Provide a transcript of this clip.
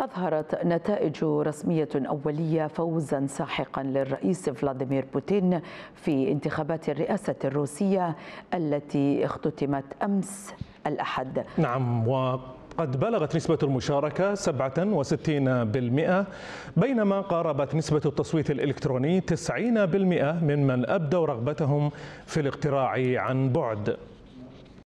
أظهرت نتائج رسمية أولية فوزا ساحقا للرئيس فلاديمير بوتين في انتخابات الرئاسة الروسية التي اختتمت أمس الأحد نعم و قد بلغت نسبة المشاركة 67% بينما قاربت نسبة التصويت الإلكتروني 90% ممن أبدوا رغبتهم في الاقتراع عن بعد